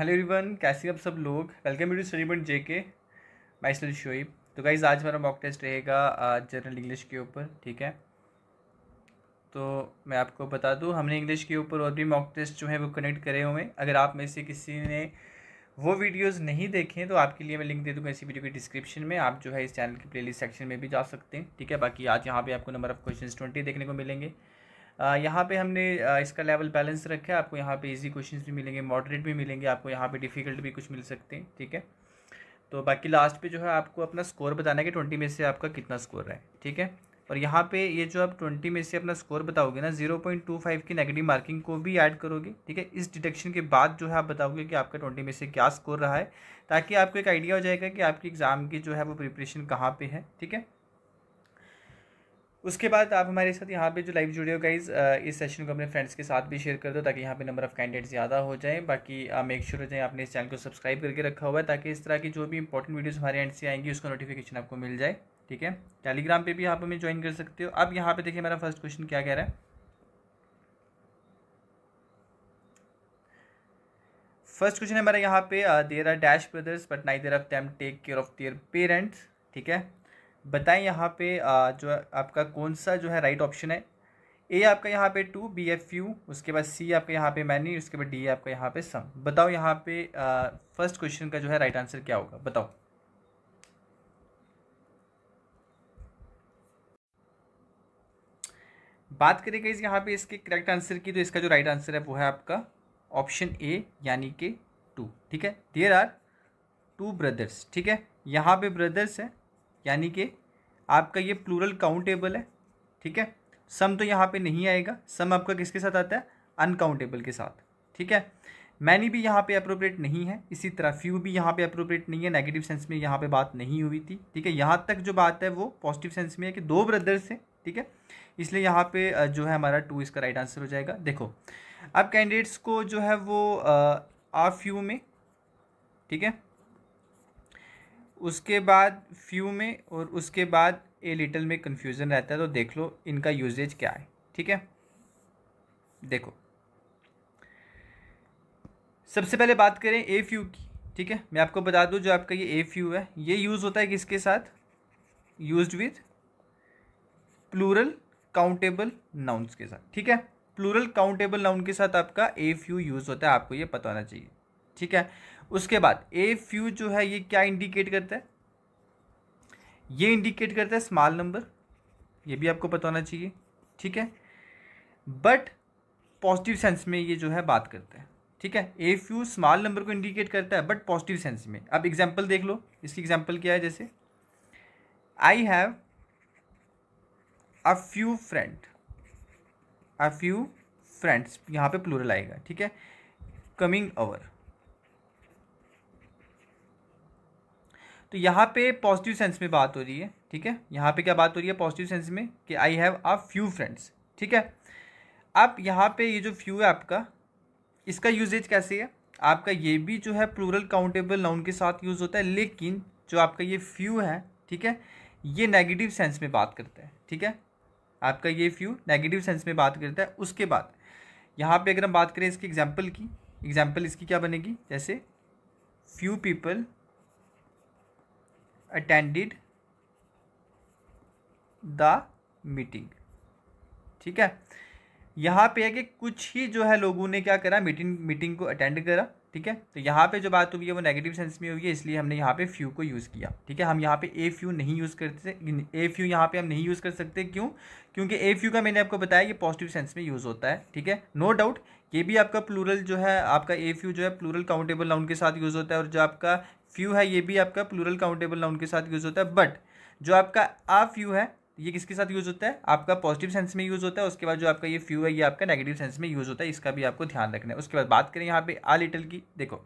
Hello everyone कैसे आप सब लोग welcome to study point J K my स्टल शोईब तो गाइज आज हमारा मॉक टेस्ट रहेगा जनरल इंग्लिश के ऊपर ठीक है तो मैं आपको बता दूं हमने इंग्लिश के ऊपर और भी मॉक टेस्ट जो है वो कनेक्ट करे हुए हैं अगर आप में से किसी ने वो वीडियोस नहीं देखें तो आपके लिए मैं लिंक दे दूँगा इसी वीडियो के डिस्क्रिप्शन में आप जो है इस चैनल के प्लेलिस्ट सेक्शन में भी जा सकते हैं ठीक है बाकी आज यहाँ पर आपको नंबर ऑफ क्वेश्चन ट्वेंटी देखने को मिलेंगे यहाँ पे हमने इसका लेवल बैलेंस रखा है आपको यहाँ पे इजी क्वेश्चंस भी मिलेंगे मॉडरेट भी मिलेंगे आपको यहाँ पे डिफ़िकल्ट भी कुछ मिल सकते हैं ठीक है तो बाकी लास्ट पे जो है आपको अपना स्कोर बताना है कि ट्वेंटी में से आपका कितना स्कोर रहा है ठीक है और यहाँ पे ये जो आप ट्वेंटी में से अपना स्कोर बताओगे ना जीरो पॉइंट टू फाइव की नेगेटिव मार्किंग को भी ऐड करोगे ठीक है इस डिटेक्शन के बाद जो है आप बताओगे कि आपका ट्वेंटी में से क्या स्कोर रहा है ताकि आपको एक आइडिया हो जाएगा कि आपकी एग्ज़ाम की जो है वो प्रिपरेशन कहाँ पर है ठीक है उसके बाद आप हमारे साथ यहाँ पे जो लाइव जुड़े हो गाइज इस सेशन को अपने फ्रेंड्स के साथ भी शेयर कर दो ताकि यहाँ पे नंबर ऑफ़ कैंडिडेट्स ज़्यादा हो जाए बाकी मेक श्योर हो जाए आपने इस चैनल को सब्सक्राइब करके रखा हुआ है ताकि इस तरह की जो भी इंपॉर्टेंट वीडियोस हमारे एंड से आएंगी उसका नोटिफिकेशन आपको मिल जाए ठीक है टेलीग्राम पर भी आप हमें ज्वाइन कर सकते हो अब यहाँ पर देखिए मेरा फर्स्ट क्वेश्चन क्या कह रहा है फर्स्ट क्वेश्चन है हमारा यहाँ पे there are dash brothers but neither of them take care of their parents ठीक है बताएं यहाँ पे जो आपका कौन सा जो है राइट ऑप्शन है ए आपका यहाँ पे टू बी एफ यू उसके बाद सी आपका यहाँ पे मैनी उसके बाद डी आपका यहाँ पे सम बताओ यहाँ पे फर्स्ट क्वेश्चन का जो है राइट आंसर क्या होगा बताओ बात करें इस यहाँ पे इसके करेक्ट आंसर की तो इसका जो राइट आंसर है वो है आपका ऑप्शन ए यानी कि टू ठीक है देर आर टू ब्रदर्स ठीक है यहाँ पे ब्रदर्स है यानी कि आपका ये प्लूरल काउंटेबल है ठीक है सम तो यहाँ पे नहीं आएगा सम आपका किसके साथ आता है अनकाउंटेबल के साथ ठीक है मैनी भी यहाँ पे अप्रोप्रिएट नहीं है इसी तरह फ्यू भी यहाँ पे अप्रोप्रिएट नहीं है नेगेटिव सेंस में यहाँ पे बात नहीं हुई थी ठीक है यहाँ तक जो बात है वो पॉजिटिव सेंस में है कि दो ब्रदर्स हैं ठीक है इसलिए यहाँ पे जो है हमारा टू इसका राइट आंसर हो जाएगा देखो अब कैंडिडेट्स को जो है वो आ, फ्यू में ठीक है उसके बाद फ्यू में और उसके बाद ए लिटल में कन्फ्यूज़न रहता है तो देख लो इनका यूजेज क्या है ठीक है देखो सबसे पहले बात करें ए फ्यू की ठीक है मैं आपको बता दूं जो आपका ये ए फ्यू है ये यूज़ होता है किसके साथ used with plural countable nouns के साथ ठीक है प्लूरल काउंटेबल नाउन के साथ आपका ए फ्यू यूज़ होता है आपको ये पता होना चाहिए ठीक है उसके बाद ए फ्यू जो है ये क्या इंडिकेट करता है ये इंडिकेट करता है स्मॉल नंबर ये भी आपको पता होना चाहिए ठीक है बट पॉजिटिव सेंस में ये जो है बात करता है ठीक है ए फ्यू स्मॉल नंबर को इंडिकेट करता है बट पॉजिटिव सेंस में अब एग्जाम्पल देख लो इसकी एग्जाम्पल क्या है जैसे I have a few friend a few friends यहाँ पे प्लूरल आएगा ठीक है कमिंग ओवर तो यहाँ पे पॉजिटिव सेंस में बात हो रही है ठीक है यहाँ पे क्या बात हो रही है पॉजिटिव सेंस में कि I have a few friends ठीक है अब यहाँ पे ये जो फ्यू है आपका इसका यूजेज कैसे है आपका ये भी जो है प्लूरल काउंटेबल नाउन के साथ यूज़ होता है लेकिन जो आपका ये फ्यू है ठीक है ये नेगेटिव सेंस में बात करता है ठीक है आपका ये फ्यू नेगेटिव सेंस में बात करता है उसके बाद यहाँ पे अगर हम बात करें इसकी एग्जाम्पल की एग्जाम्पल इसकी क्या बनेगी जैसे few people attended the meeting ठीक है यहाँ पे है कि कुछ ही जो है लोगों ने क्या करा मीटिंग मीटिंग को अटेंड करा ठीक है तो यहाँ पे जो बात हुई है वो नेगेटिव सेंस में हुई है इसलिए हमने यहाँ पे फ्यू को यूज़ किया ठीक है हम यहाँ पे ए फ्यू नहीं यूज़ करते ए फ्यू यहाँ पे हम नहीं यूज़ कर सकते क्यों क्योंकि ए फ्यू का मैंने आपको बताया ये पॉजिटिव सेंस में यूज़ होता है ठीक है नो डाउट ये भी आपका प्लूरल जो है आपका ए फ्यू जो है प्लूरल काउंटेबल नाउन के साथ यूज़ होता है और जो आपका फ्यू है ये भी आपका प्लूरल काउंटेबल नाउन के साथ यूज़ होता है बट जो आपका आ फ्यू है ये किसके साथ यूज़ होता है आपका पॉजिटिव सेंस में यूज़ होता है उसके बाद जो आपका ये फ्यू है ये आपका नेगेटिव सेंस में यूज़ होता है इसका भी आपको ध्यान रखना है उसके बाद बात करें यहाँ पे आ लिटल की देखो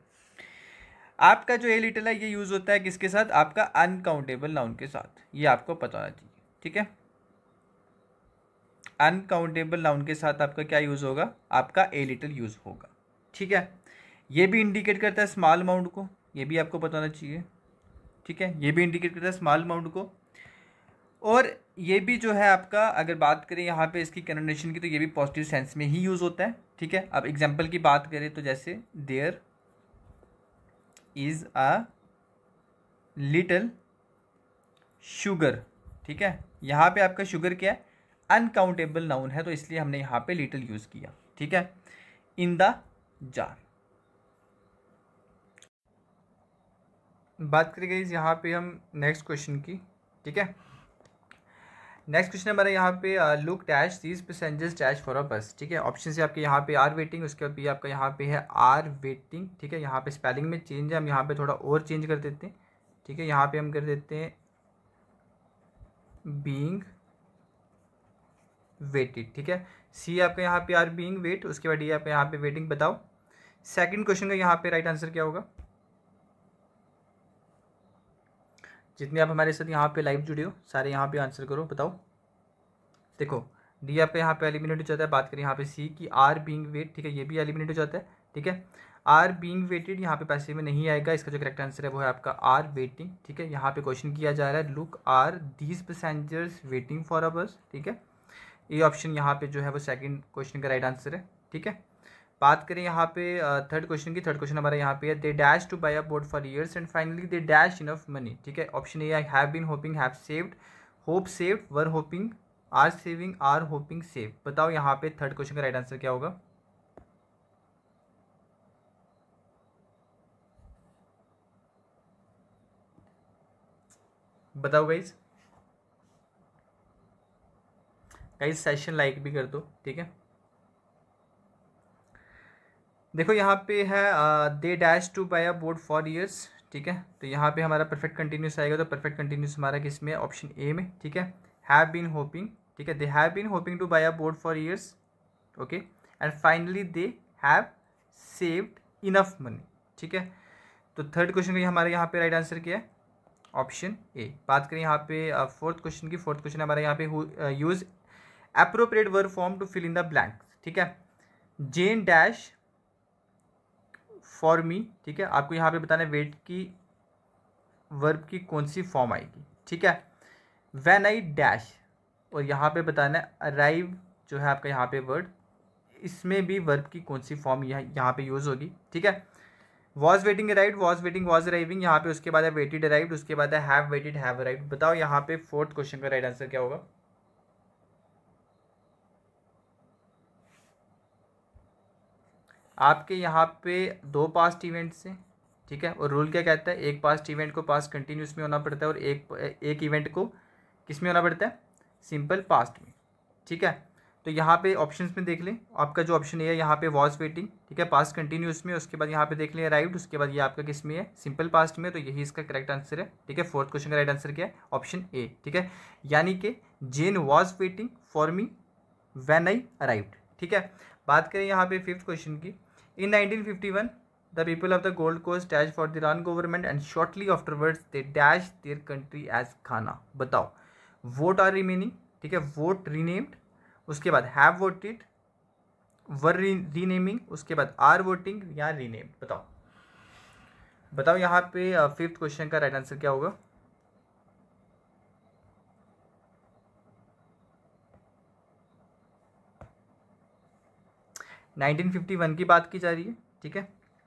आपका जो ए लिटल है ये यूज़ होता है किसके साथ आपका अनकाउंटेबल नाउन के साथ ये आपको पता होना चाहिए ठीक है अनकाउंटेबल नाउन के साथ आपका क्या यूज़ होगा आपका ए लिटल यूज़ होगा ठीक है ये भी इंडिकेट करता है स्मॉल अमाउंट को ये भी आपको पता होना चाहिए ठीक है ये भी इंडिकेट करता है स्मॉल अमाउंट को और ये भी जो है आपका अगर बात करें यहाँ पे इसकी कन्वर्नेशन की तो ये भी पॉजिटिव सेंस में ही यूज़ होता है ठीक है अब एग्जाम्पल की बात करें तो जैसे there is a little sugar ठीक है यहाँ पे आपका शुगर क्या है अनकाउंटेबल नाउन है तो इसलिए हमने यहाँ पे लिटिल यूज़ किया ठीक है इन द जार बात करी इस यहाँ पे हम नेक्स्ट क्वेश्चन की ठीक है नेक्स्ट क्वेश्चन हमारा यहाँ पे look dash these passengers dash for a bus ठीक है ऑप्शन से आपके यहाँ पे आर वेटिंग उसके बाद आपका यहाँ पे है आर वेटिंग ठीक है यहाँ पे स्पेलिंग में चेंज है हम यहाँ पे थोड़ा और चेंज कर देते हैं ठीक है यहाँ पे हम कर देते हैं बींग वेटेड ठीक है सी आपका यहाँ पे आर बींग वेट उसके बाद डी आपका यहाँ पे वेटिंग बताओ सेकेंड क्वेश्चन का यहाँ पे राइट आंसर क्या होगा जितने आप हमारे साथ यहाँ पे लाइव जुड़े हो सारे यहाँ पे आंसर करो बताओ देखो डी आपका यहाँ पे एलिमिनेट हो जाता है बात करें यहाँ पे सी की आर बींग वेट ठीक है ये भी एलिमिनेट हो जाता है ठीक है आर बींग वेटेड यहाँ पे पैसे में नहीं आएगा इसका जो करेक्ट आंसर है वो है आपका आर वेटिंग ठीक है यहाँ पे क्वेश्चन किया जा रहा है look are these passengers waiting for a bus ठीक है ये ऑप्शन यहाँ पे जो है वो सेकंड क्वेश्चन का राइट आंसर है ठीक है बात करें यहाँ पे थर्ड क्वेश्चन की थर्ड क्वेश्चन हमारा यहाँ पे है they dash to buy a board for years and finally they dash enough money ठीक है option A have been hoping have saved hope saved were hoping are saving are hoping save बताओ यहाँ पे third question का right answer क्या होगा बताओ guys guys session like भी कर दो ठीक है देखो यहाँ पे है they dash to buy a board for years ठीक है तो यहाँ पे हमारा परफेक्ट कंटिन्यूस आएगा तो परफेक्ट कंटिन्यूस हमारा किस में ऑप्शन ए में ठीक है हैव बीन होपिंग ठीक है they have been hoping to buy a board for years okay and finally they have saved enough money ठीक है तो थर्ड क्वेश्चन का हमारे यहाँ पे राइट आंसर क्या है ऑप्शन ए बात करें यहाँ पे फोर्थ क्वेश्चन की फोर्थ क्वेश्चन हमारे यहाँ पे use appropriate word form to fill in the blank ठीक है जेन डैश फॉर मी ठीक है आपको यहाँ पे बताना है वेट की वर्ब की कौन सी फॉर्म आएगी ठीक है वैन आई डैश और यहाँ पे बताना है अराइव जो है आपका यहाँ पे वर्ड इसमें भी वर्ब की कौन सी फॉर्म यहाँ यहाँ पे यूज़ होगी ठीक है was waiting arrive was waiting was arriving यहाँ पे उसके बाद है वेटेड अराइव उसके बाद है हैव वेटेड हैव अराइव बताओ यहाँ पे फोर्थ क्वेश्चन का राइट आंसर क्या होगा आपके यहाँ पे दो पास्ट इवेंट्स हैं ठीक है और रूल क्या कहता है एक पास्ट इवेंट को पास्ट कंटिन्यूस में होना पड़ता है और एक एक इवेंट को किस में होना पड़ता है सिंपल पास्ट में ठीक है तो यहाँ पे ऑप्शंस में देख लें आपका जो ऑप्शन ए है यहाँ पे वॉज वेटिंग ठीक है पास्ट कंटिन्यूस में उसके बाद यहाँ पे देख लें राइट उसके बाद ये आपका किस में है सिंपल पास्ट में तो यही इसका करेक्ट आंसर है ठीक है फोर्थ क्वेश्चन का राइट आंसर क्या है ऑप्शन ए ठीक है यानी कि Jane was waiting for me when I arrive ठीक है बात करें यहाँ पे फिफ्थ क्वेश्चन की In 1951, the people of the Gold Coast dashed for the Iran government and shortly afterwards they dashed their country as Khana. बताओ what are remaining ठीक है वोट रीनेम्ड उसके बाद हैव वोटेड वर रीनेमिंग उसके बाद are voting या renamed बताओ बताओ यहाँ पे फिफ्थ क्वेश्चन का राइट आंसर क्या होगा 1951 की बात की जा रही है ठीक है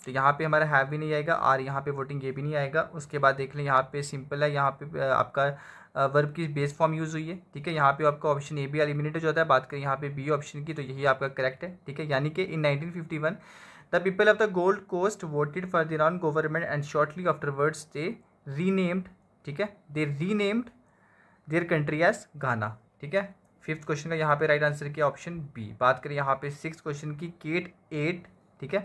तो यहाँ पे हमारा हैव भी नहीं आएगा आर यहाँ पे वोटिंग ये भी नहीं आएगा उसके बाद देख लें यहाँ पे सिंपल है यहाँ पे आपका वर्ब की बेस फॉर्म यूज़ हुई है ठीक है यहाँ पे आपका ऑप्शन ए भी एलिमिनेट हो जाता है बात करें यहाँ पे बी ऑप्शन की तो यही आपका करेक्ट है ठीक है यानी कि in 1951 the people of the Gold Coast voted for the non government and shortly afterwards they renamed ठीक है they renamed their country as Ghana ठीक है फिफ्थ क्वेश्चन का यहाँ पे राइट आंसर किया ऑप्शन बी बात करें यहाँ पे सिक्स क्वेश्चन की केट एट ठीक है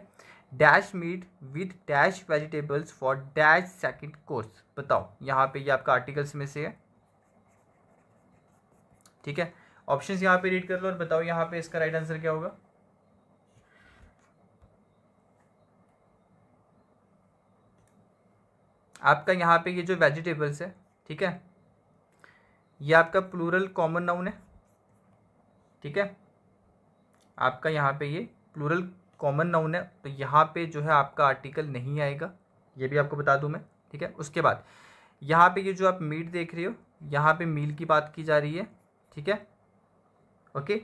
dash meat with dash vegetables for dash second course बताओ यहाँ पे ये यह आपका आर्टिकल्स में से है ठीक है ऑप्शंस यहाँ पे रीड कर लो और बताओ यहाँ पे इसका राइट आंसर क्या होगा आपका यहाँ पे ये यह जो वेजिटेबल्स है ठीक है ये आपका प्लूरल कॉमन नाउन है ठीक है आपका यहाँ पे ये प्लूरल कॉमन नाउन है तो यहाँ पे जो है आपका आर्टिकल नहीं आएगा ये भी आपको बता दूँ मैं ठीक है उसके बाद यहाँ पे ये जो आप मीट देख रहे हो यहाँ पे मील की बात की जा रही है ठीक है ओके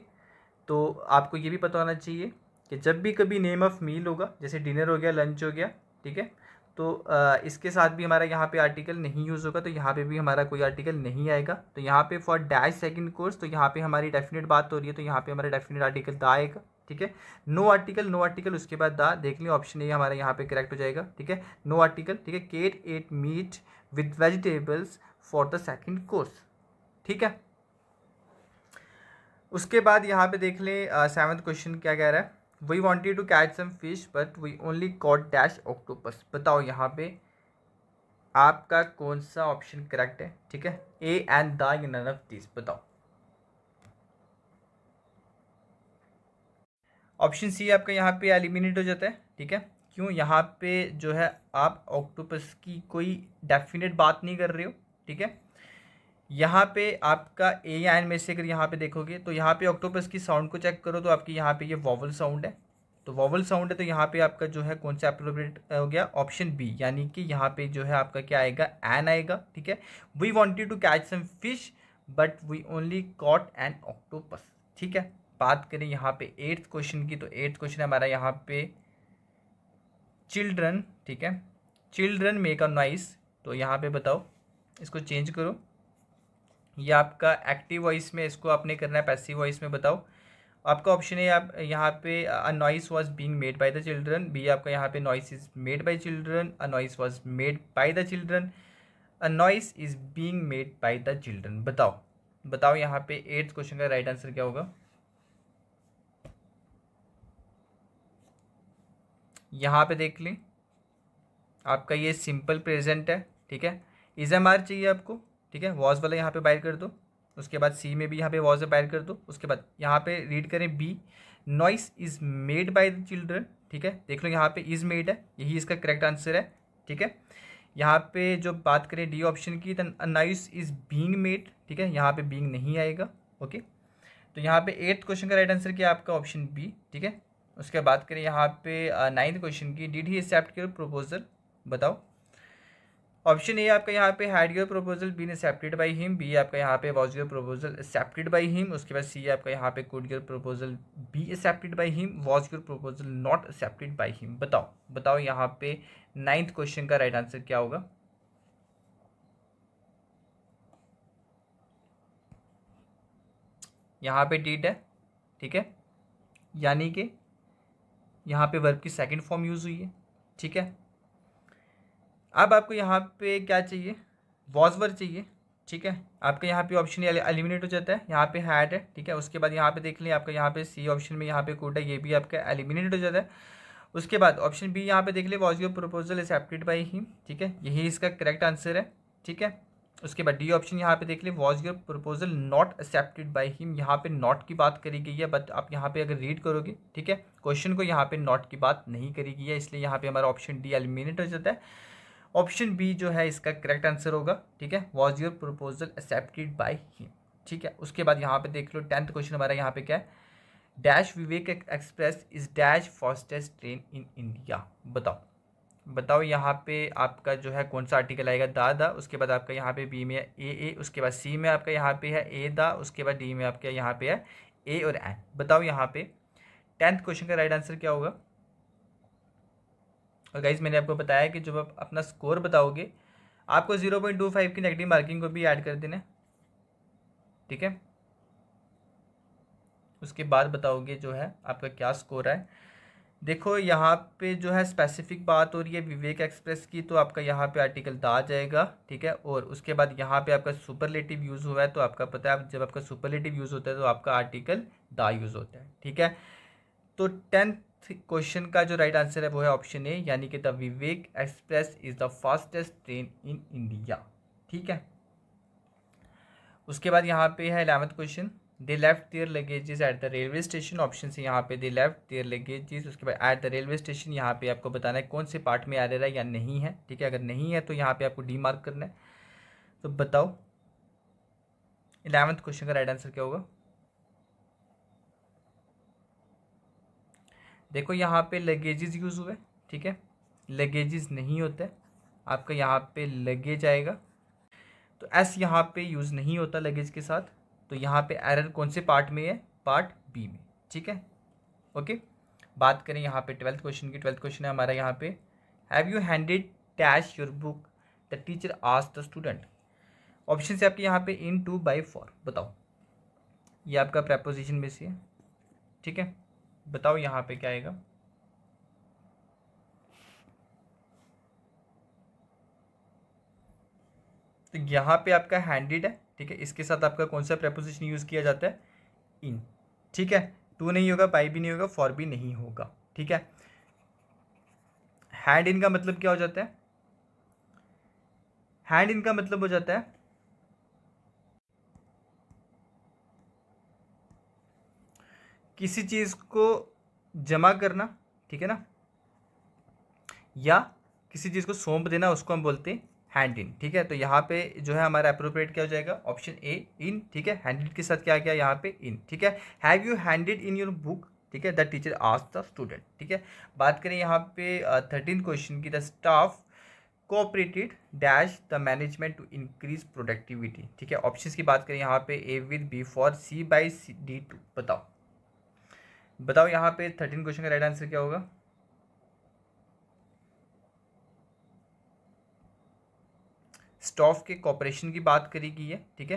तो आपको ये भी पता होना चाहिए कि जब भी कभी नेम ऑफ़ मील होगा जैसे डिनर हो गया लंच हो गया ठीक है तो इसके साथ भी हमारा यहाँ पे आर्टिकल नहीं यूज़ होगा तो यहाँ पे भी हमारा कोई आर्टिकल नहीं आएगा तो यहाँ पे फॉर डैश सेकंड कोर्स तो यहाँ पे हमारी डेफिनेट बात हो रही है तो यहाँ पे हमारा डेफिनेट आर्टिकल द आएगा ठीक है नो आर्टिकल नो आर्टिकल उसके बाद दा देख लें ऑप्शन ए हमारा यहाँ पे करेक्ट हो जाएगा ठीक है नो आर्टिकल ठीक है Kate ate meat with vegetables for the second course ठीक है उसके बाद यहाँ पे देख लें सेवन्थ क्वेश्चन क्या कह रहा है we wanted to catch some fish but we only caught dash octopus बताओ यहाँ पे आपका कौन सा ऑप्शन करेक्ट है ठीक है A and the none of this बताओ ऑप्शन सी आपका यहाँ पे एलिमिनेट हो जाता है ठीक है क्यों यहाँ पे जो है आप ऑक्टोपस की कोई डेफिनेट बात नहीं कर रहे हो ठीक है यहाँ पे आपका ए या एन में से अगर यहाँ पे देखोगे तो यहाँ पे ऑक्टोपस की साउंड को चेक करो तो आपकी यहाँ पे ये यह वॉवल साउंड है तो वॉवल साउंड है तो यहाँ पे आपका जो है कौन सा अप्रोप्रिएट हो गया ऑप्शन बी यानी कि यहाँ पे जो है आपका क्या आएगा एन आएगा ठीक है we wanted to catch some fish but we only caught an octopus ठीक है बात करें यहाँ पे एट्थ क्वेश्चन की तो एट्थ क्वेश्चन हमारा यहाँ पे चिल्ड्रन ठीक है चिल्ड्रन मेक अ नॉइस तो यहाँ पे बताओ इसको चेंज करो ये आपका एक्टिव वॉइस में इसको आपने करना है पैसिव वॉइस में बताओ आपका ऑप्शन है आप यहाँ पे a noise was being made by the children B आपका यहाँ पे noise is made by children a noise was made by the children a noise is being made by the children बताओ बताओ यहाँ पे एट्थ क्वेश्चन का right answer क्या होगा यहाँ पे देख लें आपका ये सिंपल प्रेजेंट है ठीक है इज एम आर चाहिए आपको ठीक है वॉज वाला यहाँ पे बाइड कर दो उसके बाद सी में भी यहाँ पे वॉज बाइड कर दो उसके बाद यहाँ पे रीड करें B noise is made by the children ठीक है देख लो यहाँ पे इज मेड है यही इसका करेक्ट आंसर है ठीक है यहाँ पे जो बात करें डी ऑप्शन की तो नॉइस इज बींग मेड ठीक है यहाँ पे बींग नहीं आएगा ओके तो यहाँ पे एट्थ क्वेश्चन का राइट आंसर किया आपका ऑप्शन बी ठीक है उसके बाद करें यहाँ पे नाइन्थ uh, क्वेश्चन की did he accept your proposal बताओ ऑप्शन ए आपका यहाँ पे had your proposal been accepted by him B आपका यहाँ पे was your proposal accepted by him उसके बाद सी आपका यहाँ पे could your proposal be accepted by him was your proposal not accepted by him बताओ बताओ यहाँ पे नाइन्थ क्वेश्चन का राइट आंसर क्या होगा यहाँ पे डीट है ठीक है यानी कि यहाँ पे वर्ब की सेकंड फॉर्म यूज़ हुई है ठीक है अब आपको यहाँ पे क्या चाहिए वॉजवर चाहिए ठीक है आपके यहाँ पे ऑप्शन एलिमिनेट हो जाता है यहाँ पे हैड है ठीक है उसके बाद यहाँ पे देख लें आपका यहाँ पे सी ऑप्शन में यहाँ पे कोड है ये भी आपका एलिमिनेट हो जाता है उसके बाद ऑप्शन बी यहाँ पे देख लें was your proposal accepted by him ठीक है यही इसका करेक्ट आंसर है ठीक है उसके बाद डी ऑप्शन यहाँ पे देख लें was your proposal not accepted by him यहाँ पे नॉट की बात करी गई है बट आप यहाँ पे अगर रीड करोगे ठीक है क्वेश्चन को यहाँ पे नॉट की बात नहीं करी गई है इसलिए यहाँ पे हमारा ऑप्शन डी एलिमिनेट हो जाता है ऑप्शन बी जो है इसका करेक्ट आंसर होगा ठीक है was your proposal accepted by him ठीक है उसके बाद यहाँ पे देख लो टेंथ क्वेश्चन हमारा यहाँ पे क्या है dash Vivek Express is dash fastest train in India बताओ बताओ यहाँ पे आपका जो है कौन सा आर्टिकल आएगा दा दा उसके बाद आपका यहाँ पे बी में ए ए उसके बाद सी में आपका यहाँ पे है ए दा उसके बाद डी में आपका यहाँ पे है ए और एन बताओ यहाँ पे टेंथ क्वेश्चन का राइट आंसर क्या होगा और गाइज मैंने आपको बताया कि जब आप अपना स्कोर बताओगे आपको ज़ीरो पॉइंट टू फाइव की नेगेटिव मार्किंग को भी ऐड कर देना ठीक है उसके बाद बताओगे जो है आपका क्या स्कोर है देखो यहाँ पे जो है स्पेसिफिक बात हो रही है विवेक एक्सप्रेस की तो आपका यहाँ पे आर्टिकल दा आ जाएगा ठीक है और उसके बाद यहाँ पे आपका सुपरलेटिव यूज़ हुआ है तो आपका पता है आप जब आपका सुपरलेटिव यूज़ होता है तो आपका आर्टिकल दा यूज़ होता है ठीक है तो टेंथ क्वेश्चन का जो राइट आंसर है वो है ऑप्शन ए यानी कि the Vivek Express is the fastest train in India ठीक है उसके बाद यहाँ पे है eleventh question they left their luggages at the railway station option से यहाँ पे दे लेफ्ट देयर लगेजेस उसके बाद एट द रेलवे स्टेशन यहाँ पे आपको बताना है कौन से पार्ट में आ रहा है या नहीं है ठीक है अगर नहीं है तो यहाँ पे आपको डी मार्क करना है तो बताओ इलेवंथ क्वेश्चन का राइट आंसर क्या होगा देखो यहाँ पे लगेजेस यूज़ हुए ठीक है लगेजेस नहीं होते आपका यहाँ पे लगेज आएगा तो एस यहाँ पे यूज़ नहीं होता लगेज के साथ तो यहाँ पे एरर कौन से पार्ट में है पार्ट बी में ठीक है ओके बात करें यहाँ पे ट्वेल्थ क्वेश्चन की ट्वेल्थ क्वेश्चन है हमारा यहाँ पे have you handed dash your book the teacher as the student option से आपके यहाँ पे इन टू बाई फोर बताओ ये आपका प्रपोजिशन में से है ठीक है बताओ यहाँ पे क्या आएगा तो यहाँ पे आपका हैंडिड है ठीक है इसके साथ आपका कौन सा प्रपोजिशन यूज़ किया जाता है इन ठीक है टू नहीं होगा बाई भी नहीं होगा फॉर भी नहीं होगा ठीक है हैंड इन का मतलब क्या हो जाता है हैंड इन का मतलब हो जाता है किसी चीज़ को जमा करना ठीक है ना या किसी चीज़ को सौंप देना उसको हम बोलते हैं हैंड इन ठीक है तो यहाँ पे जो है हमारा अप्रोप्रिएट क्या हो जाएगा ऑप्शन ए इन ठीक है इन के साथ क्या क्या यहाँ पे इन ठीक है have you handed in your book ठीक है the teacher as the student ठीक है बात करें यहाँ पे थर्टीन क्वेश्चन की the staff cooperated dash the management to increase productivity ठीक है ऑप्शंस की बात करें यहाँ पे A with B for C by C D to बताओ बताओ यहाँ पे थर्टीन क्वेश्चन का राइट आंसर क्या होगा स्टॉफ के कॉपरेशन की बात करी गई है ठीक है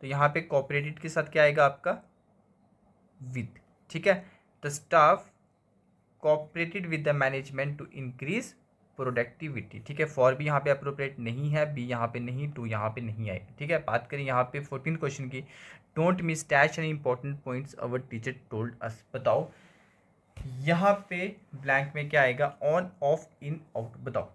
तो यहाँ पे कॉपरेटिड के साथ क्या आएगा आपका विद ठीक है the staff cooperated with the management to increase productivity ठीक है फॉर भी यहाँ पे अप्रोप्रिएट नहीं है बी यहाँ पे नहीं टू यहाँ पे नहीं आएगी ठीक है बात करें यहाँ पे फोर्टीन क्वेश्चन की don't miss dash an important points our teacher told us बताओ यहाँ पे ब्लैंक में क्या आएगा ऑन ऑफ इन आउट बताओ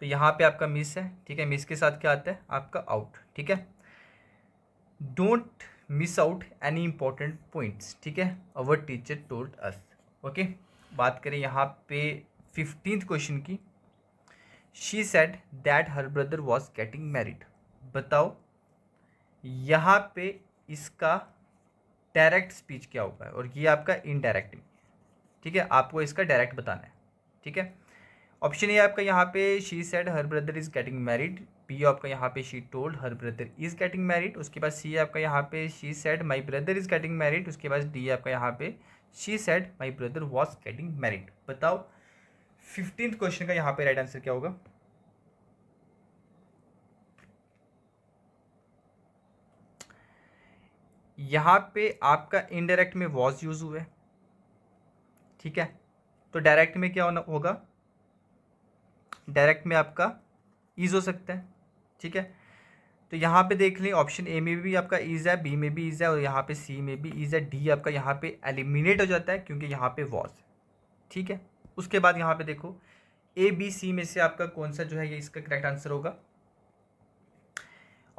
तो यहाँ पे आपका मिस है ठीक है मिस के साथ क्या आता है आपका आउट ठीक है don't miss out any important points ठीक है our teacher told us okay बात करें यहाँ पे फिफ्टींथ क्वेश्चन की she said that her brother was getting married बताओ यहाँ पे इसका डायरेक्ट स्पीच क्या होगा और ये आपका इनडायरेक्ट में ठीक है आपको इसका डायरेक्ट बताना है ठीक है ऑप्शन ए आपका यहाँ पे she said her brother is getting married B आपका यहाँ पे she told her brother is getting married उसके बाद सी आपका यहाँ पे she said my brother is getting married उसके बाद डी आपका यहाँ पे she said my brother was getting married बताओ फिफ्टीन क्वेश्चन का यहाँ पे राइट आंसर क्या होगा यहाँ पे आपका इनडायरेक्ट में वॉज यूज हुआ है ठीक है तो डायरेक्ट में क्या होना होगा डायरेक्ट में आपका ईज हो सकता है ठीक है तो यहाँ पे देख लें ऑप्शन ए में भी आपका ईज है बी में भी ईज e है और यहाँ पे सी में भी ईज है डी आपका यहाँ पे एलिमिनेट हो जाता है क्योंकि यहाँ पे वॉज ठीक है उसके बाद यहाँ पे देखो ए बी सी में से आपका कौन सा जो है ये इसका करेक्ट आंसर होगा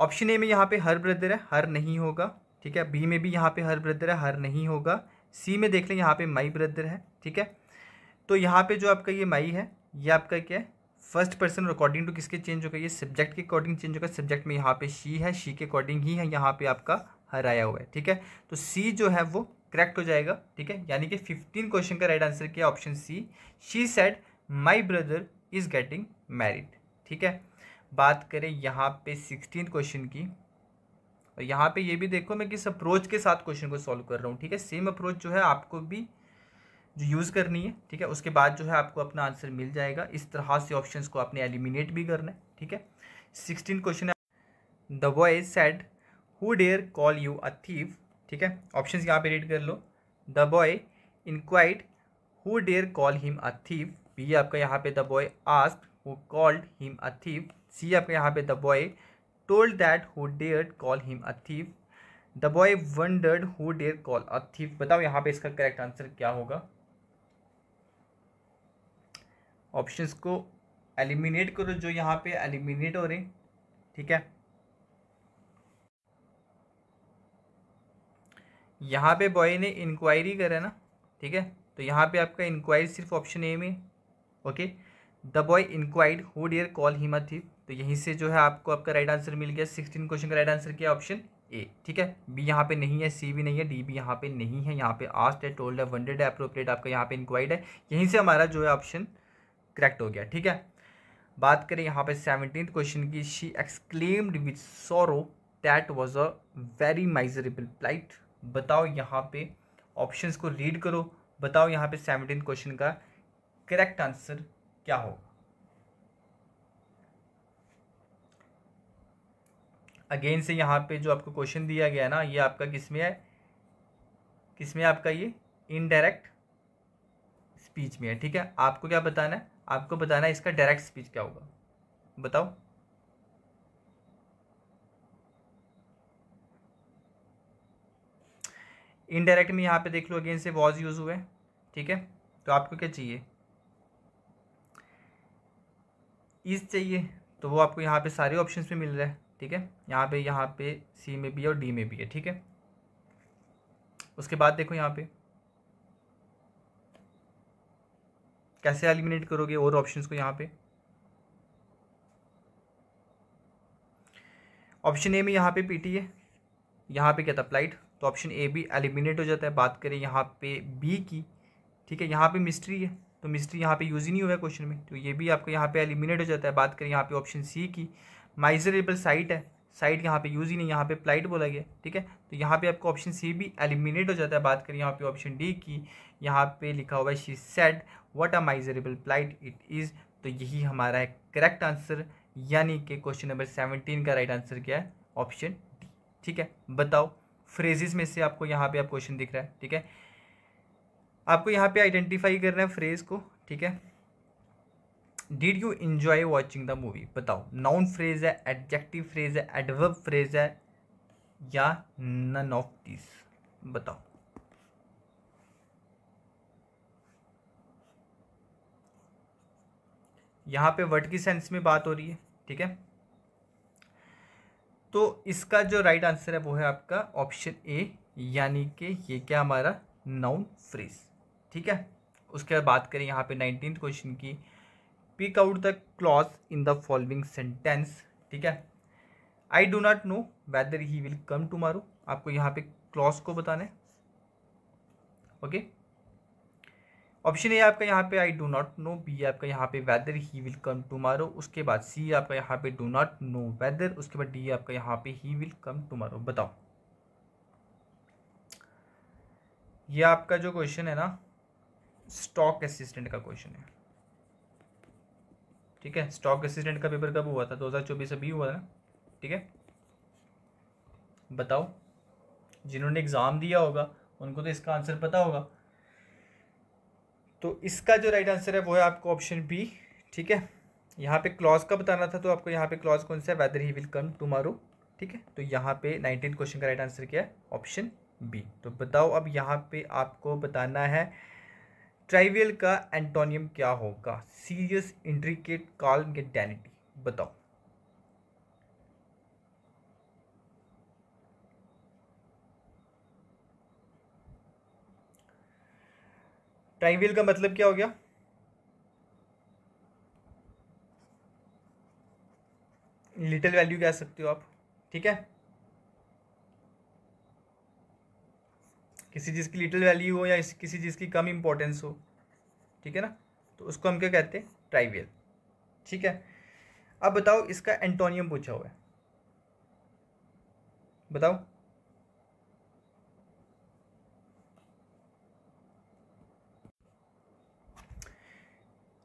ऑप्शन ए में यहाँ पे हर ब्रदर है हर नहीं होगा ठीक है बी में भी यहाँ पे हर ब्रदर है हर नहीं होगा सी में देख लें यहाँ पे माई ब्रदर है ठीक है तो यहाँ पे जो आपका ये माई है ये आपका क्या है फर्स्ट पर्सन अकॉर्डिंग टू किसके चेंज होगा ये सब्जेक्ट के अकॉर्डिंग चेंज होगा सब्जेक्ट में यहाँ पे शी है शी के अकॉर्डिंग ही है यहाँ पे आपका हर आया हुआ है ठीक है तो सी जो है वो करेक्ट हो जाएगा ठीक है यानी कि फिफ्टीन क्वेश्चन का राइट आंसर किया option C she said my brother is getting married ठीक है बात करें यहाँ पे सिक्सटीन क्वेश्चन की और यहाँ पे ये भी देखो मैं किस अप्रोच के साथ क्वेश्चन को सॉल्व कर रहा हूँ ठीक है सेम अप्रोच जो है आपको भी जो यूज़ करनी है ठीक है उसके बाद जो है आपको अपना आंसर मिल जाएगा इस तरह से ऑप्शन को आपने एलिमिनेट भी करना है ठीक है सिक्सटीन क्वेश्चन है the boy said who dare call you a thief ठीक है ऑप्शन यहाँ पे रीड कर लो the boy inquired who dare call him a thief B आपका यहाँ पे the boy ask who called him a thief C आपका यहाँ पे the boy told that who dare call him a thief the boy wondered who dare call a thief बताओ यहाँ पे इसका करेक्ट आंसर क्या होगा ऑप्शंस को एलिमिनेट करो जो यहाँ पे एलिमिनेट हो रहे ठीक है यहाँ पे बॉय ने इंक्वायरी करा ना ठीक है तो यहाँ पे आपका इंक्वायरी सिर्फ ऑप्शन ए में okay the boy inquired who dare call him a तो यहीं से जो है आपको आपका राइट आंसर मिल गया सिक्सटीन क्वेश्चन का राइट आंसर क्या ऑप्शन ए ठीक है बी यहाँ पे नहीं है सी भी नहीं है डी भी यहाँ पे नहीं है यहाँ पे आस्ट है टोल्ड है वनडेड है अप्रोप्रिएट आपका यहाँ पे इंक्वायर्ड है यहीं से हमारा जो है ऑप्शन करेक्ट हो गया ठीक है बात करें यहाँ पे सेवनटीन क्वेश्चन की she exclaimed with sorrow that was a very miserable plight बताओ यहाँ पे ऑप्शंस को रीड करो बताओ यहाँ पे सेवनटीन क्वेश्चन का करेक्ट आंसर क्या हो अगेन से यहाँ पे जो आपको क्वेश्चन दिया गया ना ये आपका किसमें है किसमें आपका ये इनडायरेक्ट स्पीच में है ठीक है आपको क्या बताना है आपको बताना इसका डायरेक्ट स्पीच क्या होगा बताओ इनडायरेक्ट में यहाँ पे देख लो अगेन से वॉज यूज़ हुए ठीक है तो आपको क्या चाहिए इज चाहिए तो वो आपको यहाँ पे सारे ऑप्शन में मिल रहा है ठीक है यहाँ पे यहाँ पे सी में भी है और डी में भी है ठीक है उसके बाद देखो यहाँ पे कैसे एलिमिनेट करोगे और ऑप्शन को यहाँ पे ऑप्शन ए में यहाँ पे है यहाँ पे क्या था अप्लाइड तो ऑप्शन ए भी एलिमिनेट हो जाता है बात करें यहाँ पे बी की ठीक है यहाँ पे मिस्ट्री है तो मिस्ट्री यहाँ पे यूज़ ही नहीं हुआ है क्वेश्चन में तो ये भी आपका यहाँ पे एलिमिनेट हो जाता है बात करें यहाँ पे ऑप्शन सी की माइजरेबल साइट है साइट यहाँ पे यूज़ ही नहीं यहाँ पे प्लाइट बोला गया ठीक है तो यहाँ पे आपको ऑप्शन सी भी एलिमिनेट हो जाता है बात करें यहाँ पे ऑप्शन डी की यहाँ पे लिखा हुआ है she said what a miserable plight it is तो यही हमारा है करेक्ट आंसर यानी कि क्वेश्चन नंबर सेवनटीन का राइट आंसर क्या है ऑप्शन डी ठीक है बताओ फ्रेजेस में से आपको यहाँ पे आप क्वेश्चन दिख रहा है ठीक है आपको यहाँ पे आइडेंटिफाई करना है फ्रेज को ठीक है did you enjoy watching the movie बताओ नाउन फ्रेज है एडजेक्टिव फ्रेज है एडवर्ब फ्रेज है या नन ऑफ दिस बताओ यहाँ पे वर्ड की सेंस में बात हो रही है ठीक है तो इसका जो राइट आंसर है वो है आपका ऑप्शन ए यानी कि ये क्या हमारा नाउन फ्रेज ठीक है उसके बाद बात करें यहाँ पे नाइनटीन क्वेश्चन की pick out the clause in the following sentence ठीक है I do not know whether he will come to आपको यहाँ पे क्लॉज को बताना है ओके okay? ऑप्शन ए आपका यहाँ पे I do not know B आपका यहाँ पे whether he will come tomorrow उसके बाद सी आपका यहाँ पे डो नॉट नो वेदर उसके बाद डी आपका यहाँ पे ही विल कम टुमारो बताओ ये आपका जो क्वेश्चन है ना स्टॉक असिस्टेंट का क्वेश्चन है ठीक है स्टॉक असिस्टेंट का पेपर कब हुआ था 2024 अभी हुआ ना ठीक है बताओ जिन्होंने एग्ज़ाम दिया होगा उनको तो इसका आंसर पता होगा तो इसका जो राइट आंसर है वो है आपको ऑप्शन बी ठीक है यहाँ पे क्लॉज का बताना था तो आपको यहाँ पे क्लॉज कौन सा है whether he will come tomorrow ठीक है तो यहाँ पे नाइनटीन क्वेश्चन का राइट आंसर क्या है ऑप्शन बी तो बताओ अब यहाँ पे आपको बताना है ट्राइवियल का एंटोनियम क्या होगा सीरियस इंट्रिकेट कॉल गेटेनिटी बताओ व्हील का मतलब क्या हो गया लिटिल वैल्यू कह सकते हो आप ठीक है किसी चीज़ की लिटिल वैल्यू हो या किसी चीज़ की कम इम्पोर्टेंस हो ठीक है ना तो उसको हम क्या कहते हैं ट्राइवियल ठीक है अब बताओ इसका एंटोनियम पूछा हुआ है बताओ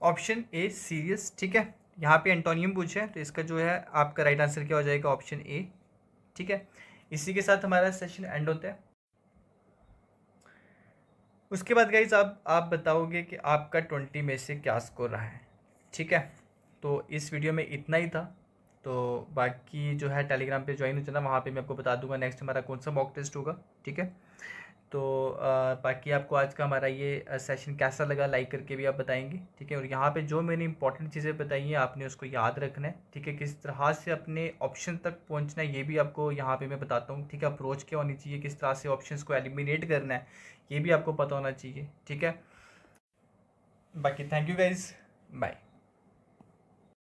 ऑप्शन ए सीरियस ठीक है यहाँ पे एंटोनियम पूछे तो इसका जो है आपका राइट आंसर क्या हो जाएगा ऑप्शन ए ठीक है इसी के साथ हमारा सेशन एंड होता है उसके बाद गाइज आप आप बताओगे कि आपका ट्वेंटी में से क्या स्कोर रहा है ठीक है तो इस वीडियो में इतना ही था तो बाकी जो है टेलीग्राम पे ज्वाइन हो जाना वहाँ पे मैं आपको बता दूंगा नेक्स्ट हमारा कौन सा मॉक टेस्ट होगा ठीक है तो बाकी आपको आज का हमारा ये सेशन कैसा लगा लाइक करके भी आप बताएंगे ठीक है और यहाँ पे जो मैंने इंपॉर्टेंट चीज़ें बताई हैं आपने उसको याद रखना है ठीक है किस तरह से अपने ऑप्शन तक पहुँचना है ये भी आपको यहाँ पे मैं बताता हूँ ठीक है अप्रोच क्या होनी चाहिए किस तरह से ऑप्शन को एलिमिनेट करना है ये भी आपको पता होना चाहिए ठीक है बाकी थैंक यू गाइज़ बाय